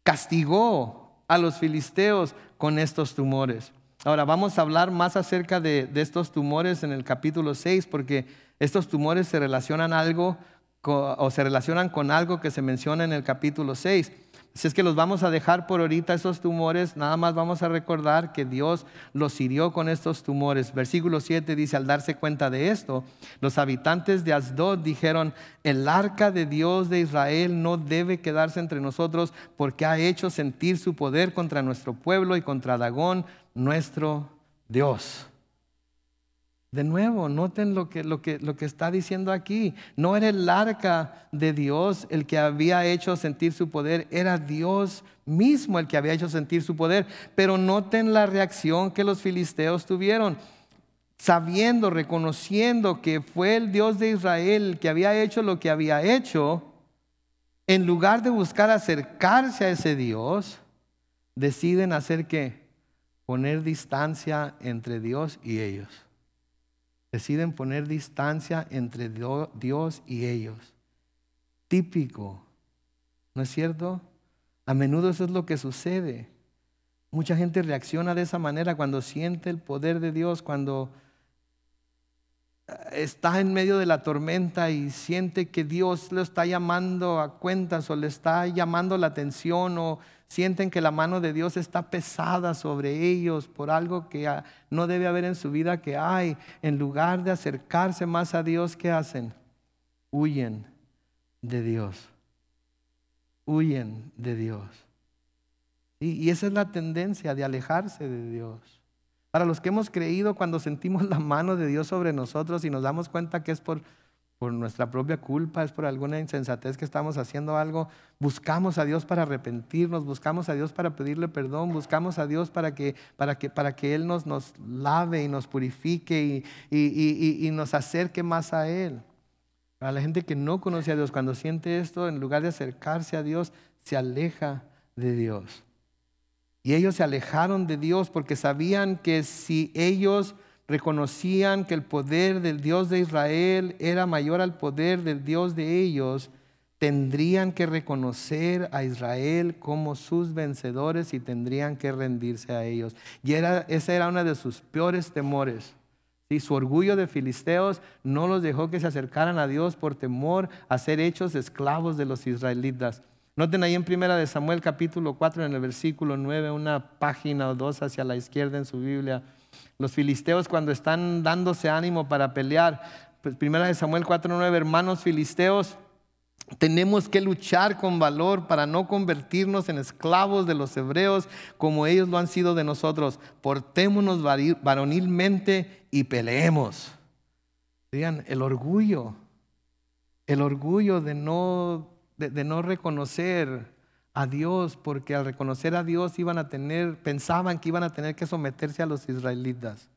castigó a los filisteos con estos tumores. Ahora vamos a hablar más acerca de, estos tumores en el capítulo 6, porque estos tumores se relacionan algo o se relacionan con algo que se menciona en el capítulo 6. Si es que los vamos a dejar por ahorita esos tumores, nada más vamos a recordar que Dios los hirió con estos tumores. Versículo 7 dice, al darse cuenta de esto, los habitantes de Asdod dijeron, el arca de Dios de Israel no debe quedarse entre nosotros porque ha hecho sentir su poder contra nuestro pueblo y contra Dagón, nuestro Dios. De nuevo, noten lo que, lo, que, lo que, está diciendo aquí. No era el arca de Dios el que había hecho sentir su poder, era Dios mismo el que había hecho sentir su poder. Pero noten la reacción que los filisteos tuvieron. Sabiendo, reconociendo que fue el Dios de Israel el que había hecho lo que había hecho, en lugar de buscar acercarse a ese Dios, deciden hacer qué? Poner distancia entre Dios y ellos deciden poner distancia entre Dios y ellos. Típico, ¿no es cierto? A menudo eso es lo que sucede. Mucha gente reacciona de esa manera cuando siente el poder de Dios, cuando está en medio de la tormenta y siente que Dios lo está llamando a cuentas o le está llamando la atención o sienten que la mano de Dios está pesada sobre ellos por algo que no debe haber en su vida que hay, en lugar de acercarse más a Dios, ¿qué hacen? Huyen de Dios. Huyen de Dios. Y, esa es la tendencia de alejarse de Dios. Para los que hemos creído, cuando sentimos la mano de Dios sobre nosotros y nos damos cuenta que es por, por nuestra propia culpa, es por alguna insensatez que estamos haciendo algo, buscamos a Dios para arrepentirnos, buscamos a Dios para pedirle perdón, buscamos a Dios para que, para que, para que Él nos, nos lave y nos purifique y, y, y nos acerque más a Él. Para la gente que no conoce a Dios, cuando siente esto, en lugar de acercarse a Dios, se aleja de Dios. Y ellos se alejaron de Dios porque sabían que si ellos reconocían que el poder del Dios de Israel era mayor al poder del Dios de ellos, tendrían que reconocer a Israel como sus vencedores y tendrían que rendirse a ellos. Y esa era una de sus peores temores. Y su orgullo de filisteos no los dejó que se acercaran a Dios por temor a ser hechos esclavos de los israelitas. Noten ahí en Primera de Samuel capítulo 4 en el versículo 9, una página o dos hacia la izquierda en su Biblia. Los filisteos cuando están dándose ánimo para pelear, 1 pues Primera de Samuel 4:9, hermanos filisteos, tenemos que luchar con valor para no convertirnos en esclavos de los hebreos como ellos lo han sido de nosotros. Portémonos varonilmente y peleemos. Digan, el orgullo, el orgullo de no de, no reconocer a Dios, porque al reconocer a Dios iban a tener, pensaban que iban a tener que someterse a los israelitas.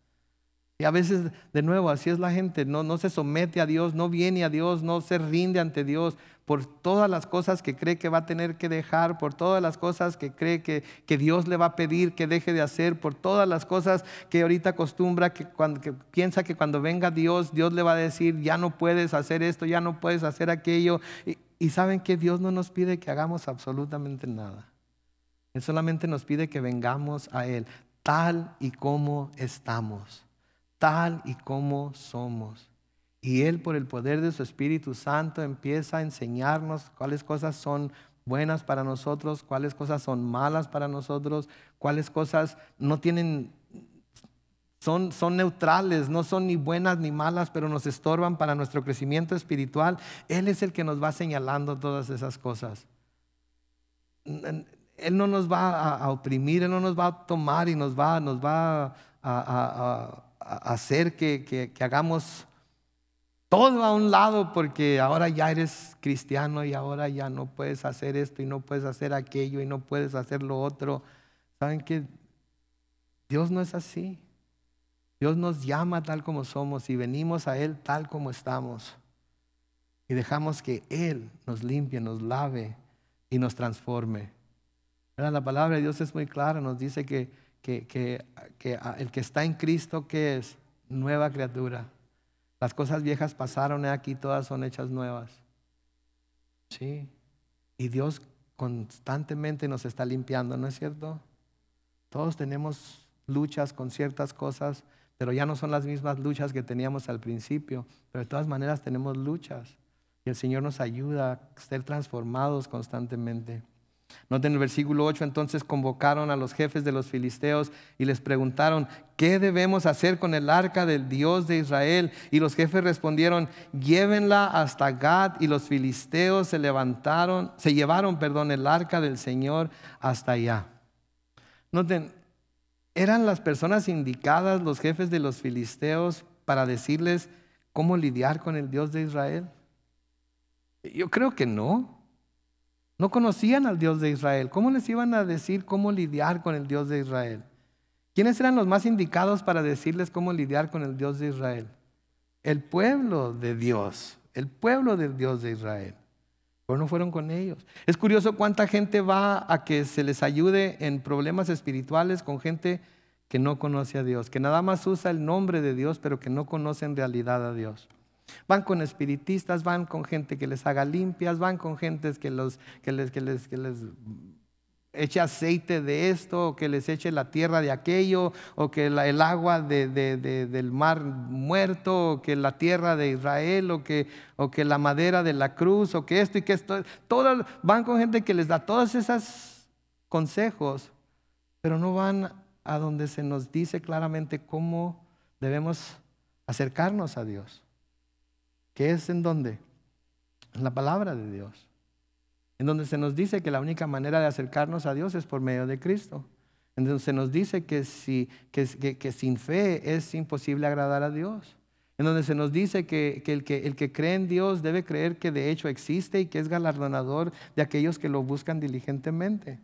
Y a veces, de nuevo, así es la gente, no, no se somete a Dios, no viene a Dios, no se rinde ante Dios por todas las cosas que cree que va a tener que dejar, por todas las cosas que cree que, que Dios le va a pedir que deje de hacer, por todas las cosas que ahorita acostumbra, que, cuando, que piensa que cuando venga Dios, Dios le va a decir, ya no puedes hacer esto, ya no puedes hacer aquello. Y saben que Dios no nos pide que hagamos absolutamente nada. Él solamente nos pide que vengamos a Él tal y como estamos, tal y como somos. Y Él por el poder de su Espíritu Santo empieza a enseñarnos cuáles cosas son buenas para nosotros, cuáles cosas son malas para nosotros, cuáles cosas no tienen son, son, neutrales, no son ni buenas ni malas, pero nos estorban para nuestro crecimiento espiritual. Él es el que nos va señalando todas esas cosas. Él no nos va a, oprimir, Él no nos va a tomar y nos va, nos va a, hacer que, que hagamos todo a un lado porque ahora ya eres cristiano y ahora ya no puedes hacer esto y no puedes hacer aquello y no puedes hacer lo otro. ¿Saben que Dios no es así? Dios nos llama tal como somos y venimos a Él tal como estamos. Y dejamos que Él nos limpie, nos lave y nos transforme. La palabra de Dios es muy clara, nos dice que, el que está en Cristo, que es? Nueva criatura. Las cosas viejas pasaron, aquí todas son hechas nuevas. Sí. Y Dios constantemente nos está limpiando, ¿no es cierto? Todos tenemos luchas con ciertas cosas pero ya no son las mismas luchas que teníamos al principio, pero de todas maneras tenemos luchas y el Señor nos ayuda a ser transformados constantemente. Noten el versículo 8, entonces convocaron a los jefes de los filisteos y les preguntaron, ¿qué debemos hacer con el arca del Dios de Israel? Y los jefes respondieron, llévenla hasta Gad y los filisteos se levantaron, se llevaron, perdón, el arca del Señor hasta allá. Noten, eran las personas indicadas, los jefes de los filisteos, para decirles cómo lidiar con el Dios de Israel? Yo creo que no. No conocían al Dios de Israel. ¿Cómo les iban a decir cómo lidiar con el Dios de Israel? ¿Quiénes eran los más indicados para decirles cómo lidiar con el Dios de Israel? El pueblo de Dios, el pueblo del Dios de Israel pero no fueron con ellos. Es curioso cuánta gente va a que se les ayude en problemas espirituales con gente que no conoce a Dios, que nada más usa el nombre de Dios, pero que no conocen en realidad a Dios. Van con espiritistas, van con gente que les haga limpias, van con gentes que, los, que, les, que, les, que les eche aceite de esto, o que les eche la tierra de aquello, o que el agua del mar muerto, o que la tierra de Israel, o que, o que la madera de la cruz, o que esto y que esto. todo van con gente que les da todos esos consejos, pero no van a donde se nos dice claramente cómo debemos acercarnos a Dios. ¿Qué es en dónde? En la palabra de Dios en donde se nos dice que la única manera de acercarnos a Dios es por medio de Cristo. En donde se nos dice que, si, sin fe es imposible agradar a Dios. En donde se nos dice que, el que el que cree en Dios debe creer que de hecho existe y que es galardonador de aquellos que lo buscan diligentemente.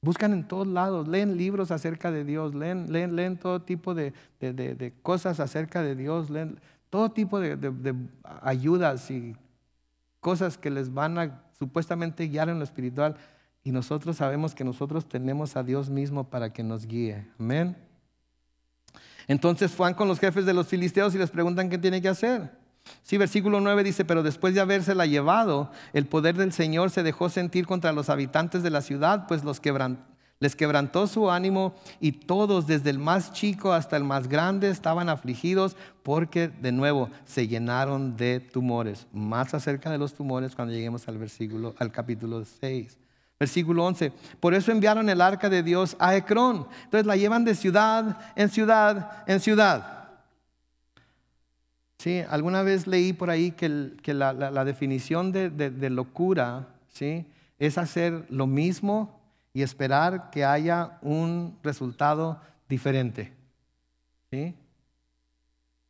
Buscan en todos lados, leen libros acerca de Dios, leen, todo tipo de, de, cosas acerca de Dios, leen todo tipo de ayudas y cosas que les van a supuestamente guiar en lo espiritual y nosotros sabemos que nosotros tenemos a Dios mismo para que nos guíe. Amén. Entonces Juan con los jefes de los filisteos y les preguntan qué tiene que hacer. Sí, versículo 9 dice, pero después de habérsela llevado, el poder del Señor se dejó sentir contra los habitantes de la ciudad, pues los quebrantó. Les quebrantó su ánimo y todos, desde el más chico hasta el más grande, estaban afligidos porque de nuevo se llenaron de tumores. Más acerca de los tumores cuando lleguemos al versículo al capítulo 6. Versículo 11. Por eso enviaron el arca de Dios a Ecrón. Entonces la llevan de ciudad en ciudad en ciudad. Sí, alguna vez leí por ahí que, la, definición de, locura es hacer lo mismo y esperar que haya un resultado diferente.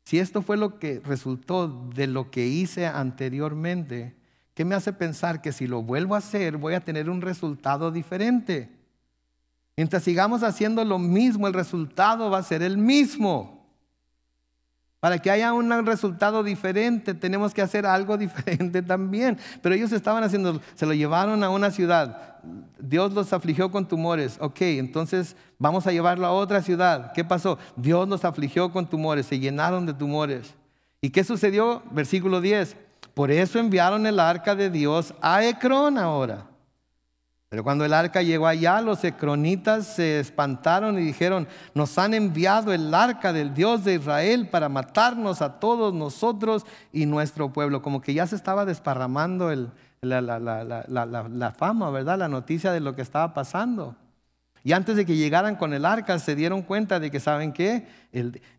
Si esto fue lo que resultó de lo que hice anteriormente, ¿qué me hace pensar que si lo vuelvo a hacer voy a tener un resultado diferente? Mientras sigamos haciendo lo mismo, el resultado va a ser el mismo. Para que haya un resultado diferente, tenemos que hacer algo diferente también. Pero ellos estaban haciendo, se lo llevaron a una ciudad. Dios los afligió con tumores. Ok, entonces vamos a llevarlo a otra ciudad. ¿Qué pasó? Dios los afligió con tumores, se llenaron de tumores. ¿Y qué sucedió? Versículo 10. Por eso enviaron el arca de Dios a Ecrón ahora. Pero cuando el arca llegó allá, los ecronitas se espantaron y dijeron, nos han enviado el arca del Dios de Israel para matarnos a todos nosotros y nuestro pueblo. Como que ya se estaba desparramando la, fama, ¿verdad? La noticia de lo que estaba pasando. Y antes de que llegaran con el arca, se dieron cuenta de que, ¿saben qué?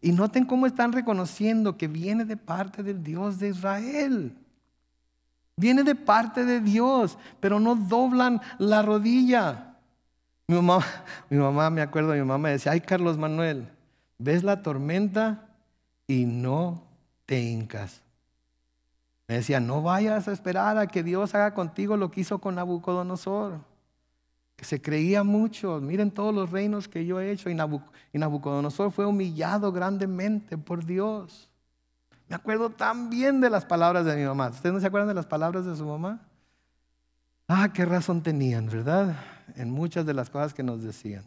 y noten cómo están reconociendo que viene de parte del Dios de Israel. Viene de parte de Dios, pero no doblan la rodilla. Mi mamá, mi mamá me acuerdo, mi mamá me decía, ay Carlos Manuel, ves la tormenta y no te hincas. Me decía, no vayas a esperar a que Dios haga contigo lo que hizo con Nabucodonosor, que se creía mucho. Miren todos los reinos que yo he hecho y Nabucodonosor fue humillado grandemente por Dios. Me acuerdo tan bien de las palabras de mi mamá. ¿Ustedes no se acuerdan de las palabras de su mamá? Ah, qué razón tenían, ¿verdad? En muchas de las cosas que nos decían.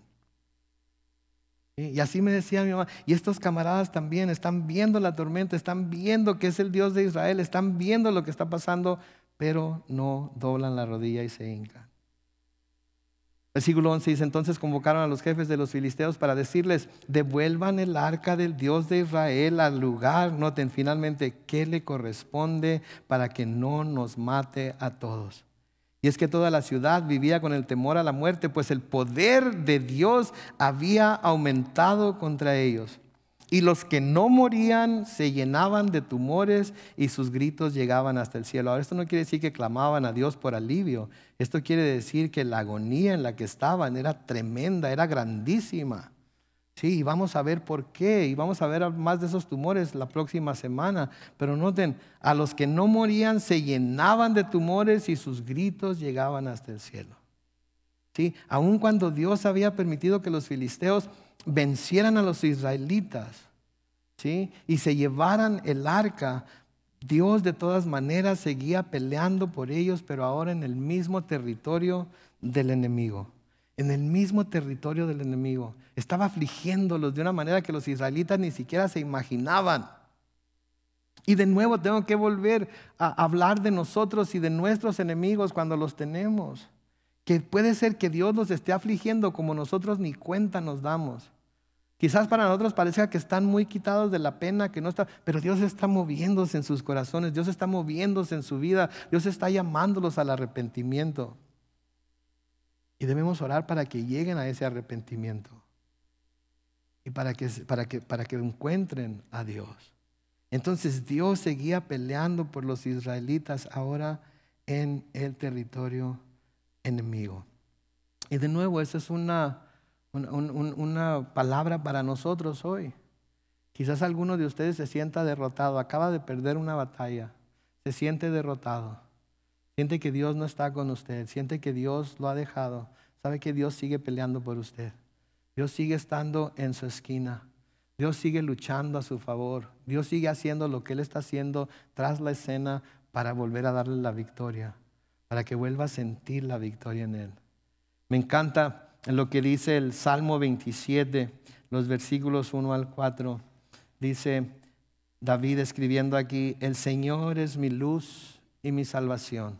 Y así me decía mi mamá, y estos camaradas también están viendo la tormenta, están viendo que es el Dios de Israel, están viendo lo que está pasando, pero no doblan la rodilla y se hincan. Versículo 11 dice, entonces convocaron a los jefes de los filisteos para decirles, devuelvan el arca del Dios de Israel al lugar, noten finalmente qué le corresponde para que no nos mate a todos. Y es que toda la ciudad vivía con el temor a la muerte, pues el poder de Dios había aumentado contra ellos y los que no morían se llenaban de tumores y sus gritos llegaban hasta el cielo. Ahora, esto no quiere decir que clamaban a Dios por alivio, esto quiere decir que la agonía en la que estaban era tremenda, era grandísima. Sí, y vamos a ver por qué, y vamos a ver más de esos tumores la próxima semana. Pero noten, a los que no morían se llenaban de tumores y sus gritos llegaban hasta el cielo. Sí, aun cuando Dios había permitido que los filisteos vencieran a los israelitas ¿sí? y se llevaran el arca, Dios de todas maneras seguía peleando por ellos, pero ahora en el mismo territorio del enemigo. En el mismo territorio del enemigo. Estaba afligiéndolos de una manera que los israelitas ni siquiera se imaginaban. Y de nuevo tengo que volver a hablar de nosotros y de nuestros enemigos cuando los tenemos que puede ser que Dios nos esté afligiendo como nosotros ni cuenta nos damos. Quizás para nosotros parezca que están muy quitados de la pena, que no está, pero Dios está moviéndose en sus corazones, Dios está moviéndose en su vida, Dios está llamándolos al arrepentimiento. Y debemos orar para que lleguen a ese arrepentimiento y para que, para que, para que encuentren a Dios. Entonces Dios seguía peleando por los israelitas ahora en el territorio enemigo. Y de nuevo, esa es una, una palabra para nosotros hoy. Quizás alguno de ustedes se sienta derrotado, acaba de perder una batalla, se siente derrotado, siente que Dios no está con usted, siente que Dios lo ha dejado, sabe que Dios sigue peleando por usted, Dios sigue estando en su esquina, Dios sigue luchando a su favor, Dios sigue haciendo lo que Él está haciendo tras la escena para volver a darle la victoria para que vuelva a sentir la victoria en Él. Me encanta lo que dice el Salmo 27, los versículos 1 al 4. Dice David escribiendo aquí, el Señor es mi luz y mi salvación.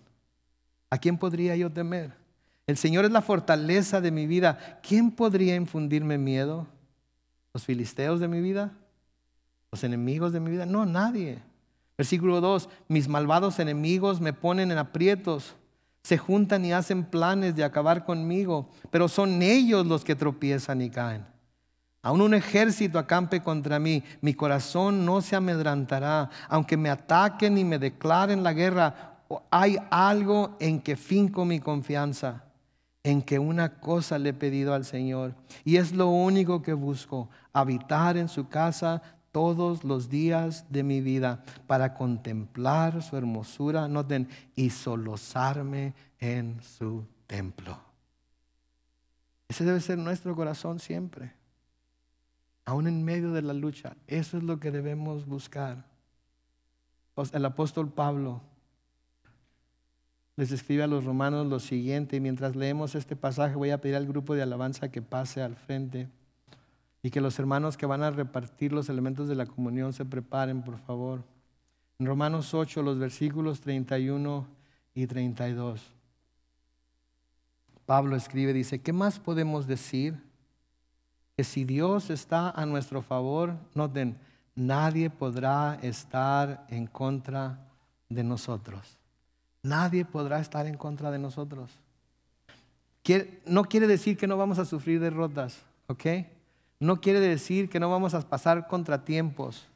¿A quién podría yo temer? El Señor es la fortaleza de mi vida. ¿Quién podría infundirme miedo? ¿Los filisteos de mi vida? ¿Los enemigos de mi vida? No, nadie. Versículo 2, mis malvados enemigos me ponen en aprietos se juntan y hacen planes de acabar conmigo, pero son ellos los que tropiezan y caen. Aun un ejército acampe contra mí, mi corazón no se amedrantará, aunque me ataquen y me declaren la guerra, hay algo en que finco mi confianza, en que una cosa le he pedido al Señor, y es lo único que busco, habitar en su casa todos los días de mi vida para contemplar su hermosura, noten, y solosarme en su templo. Ese debe ser nuestro corazón siempre, aún en medio de la lucha. Eso es lo que debemos buscar. Pues, el apóstol Pablo les escribe a los romanos lo siguiente, y mientras leemos este pasaje voy a pedir al grupo de alabanza que pase al frente y que los hermanos que van a repartir los elementos de la comunión se preparen, por favor. En Romanos 8, los versículos 31 y 32. Pablo escribe, dice, ¿qué más podemos decir? Que si Dios está a nuestro favor, noten, nadie podrá estar en contra de nosotros. Nadie podrá estar en contra de nosotros. No quiere decir que no vamos a sufrir derrotas, ¿ok? no quiere decir que no vamos a pasar contratiempos.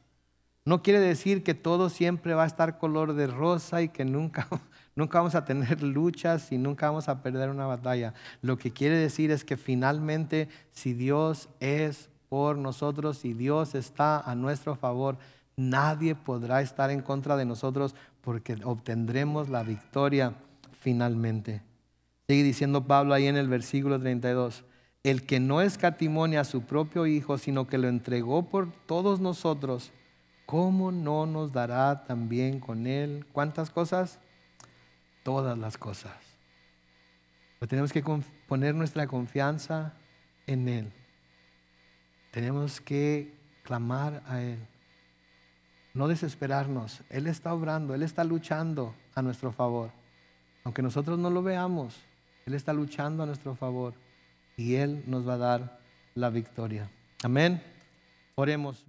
No quiere decir que todo siempre va a estar color de rosa y que nunca, nunca vamos a tener luchas y nunca vamos a perder una batalla. Lo que quiere decir es que finalmente si Dios es por nosotros y Dios está a nuestro favor, nadie podrá estar en contra de nosotros porque obtendremos la victoria finalmente. Sigue diciendo Pablo ahí en el versículo 32 el que no escatimone a su propio Hijo, sino que lo entregó por todos nosotros, ¿cómo no nos dará también con Él cuántas cosas? Todas las cosas. Pero tenemos que poner nuestra confianza en Él. Tenemos que clamar a Él. No desesperarnos. Él está obrando, Él está luchando a nuestro favor. Aunque nosotros no lo veamos, Él está luchando a nuestro favor y Él nos va a dar la victoria. Amén. Oremos.